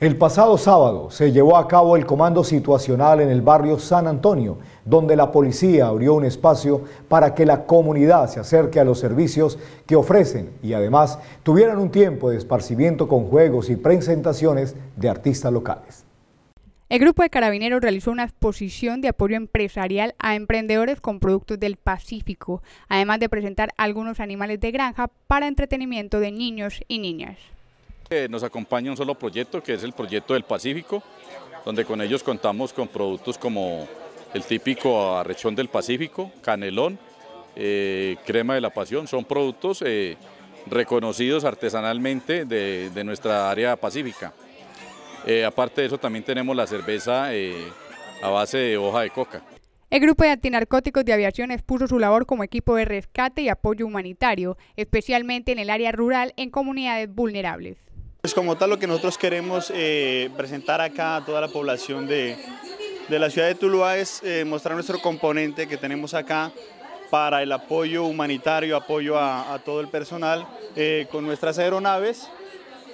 El pasado sábado se llevó a cabo el comando situacional en el barrio San Antonio, donde la policía abrió un espacio para que la comunidad se acerque a los servicios que ofrecen y además tuvieran un tiempo de esparcimiento con juegos y presentaciones de artistas locales. El grupo de carabineros realizó una exposición de apoyo empresarial a emprendedores con productos del Pacífico, además de presentar algunos animales de granja para entretenimiento de niños y niñas. Nos acompaña un solo proyecto, que es el proyecto del Pacífico, donde con ellos contamos con productos como el típico arrechón del Pacífico, canelón, eh, crema de la pasión, son productos eh, reconocidos artesanalmente de, nuestra área pacífica. Eh, aparte de eso también tenemos la cerveza a base de hoja de coca. El grupo de antinarcóticos de aviación expuso su labor como equipo de rescate y apoyo humanitario, especialmente en el área rural en comunidades vulnerables. Pues como tal lo que nosotros queremos eh, presentar acá a toda la población de, la ciudad de Tuluá es eh, mostrar nuestro componente que tenemos acá para el apoyo humanitario, apoyo a, todo el personal eh, con nuestras aeronaves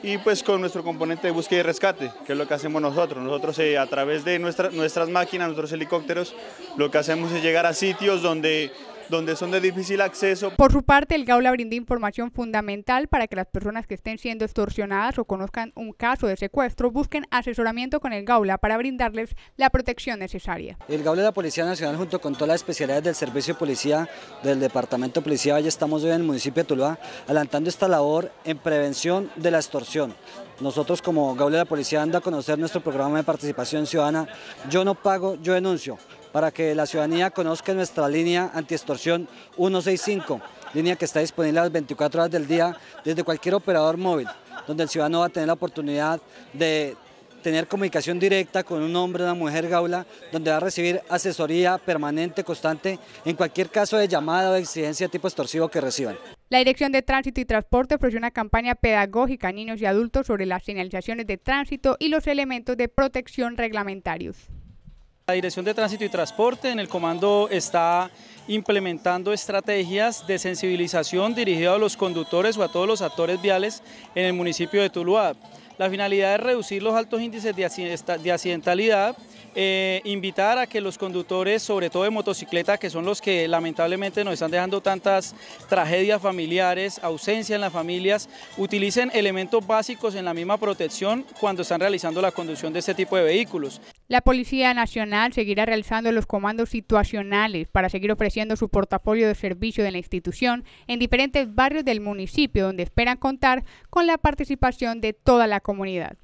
y pues con nuestro componente de búsqueda y rescate, que es lo que hacemos nosotros. Nosotros a través de nuestras máquinas, nuestros helicópteros, lo que hacemos es llegar a sitios donde donde son de difícil acceso. Por su parte, el Gaula brinda información fundamental para que las personas que estén siendo extorsionadas o conozcan un caso de secuestro busquen asesoramiento con el Gaula para brindarles la protección necesaria. El Gaula de la Policía Nacional, junto con todas las especialidades del Servicio de Policía del Departamento policial Policía, Valle, estamos hoy en el municipio de Tuluá, adelantando esta labor en prevención de la extorsión. Nosotros como Gaula de la Policía anda a conocer nuestro programa de participación ciudadana. Yo no pago, yo denuncio para que la ciudadanía conozca nuestra línea anti-extorsión 165, línea que está disponible las 24 horas del día desde cualquier operador móvil, donde el ciudadano va a tener la oportunidad de tener comunicación directa con un hombre, o una mujer gaula, donde va a recibir asesoría permanente, constante, en cualquier caso de llamada o de exigencia tipo extorsivo que reciban. La Dirección de Tránsito y Transporte ofreció una campaña pedagógica a niños y adultos sobre las señalizaciones de tránsito y los elementos de protección reglamentarios. La Dirección de Tránsito y Transporte en el comando está implementando estrategias de sensibilización dirigidas a los conductores o a todos los actores viales en el municipio de Tuluá. La finalidad es reducir los altos índices de accidentalidad, eh, invitar a que los conductores, sobre todo de motocicleta, que son los que lamentablemente nos están dejando tantas tragedias familiares, ausencia en las familias, utilicen elementos básicos en la misma protección cuando están realizando la conducción de este tipo de vehículos. La Policía Nacional seguirá realizando los comandos situacionales para seguir ofreciendo su portafolio de servicio de la institución en diferentes barrios del municipio donde esperan contar con la participación de toda la comunidad.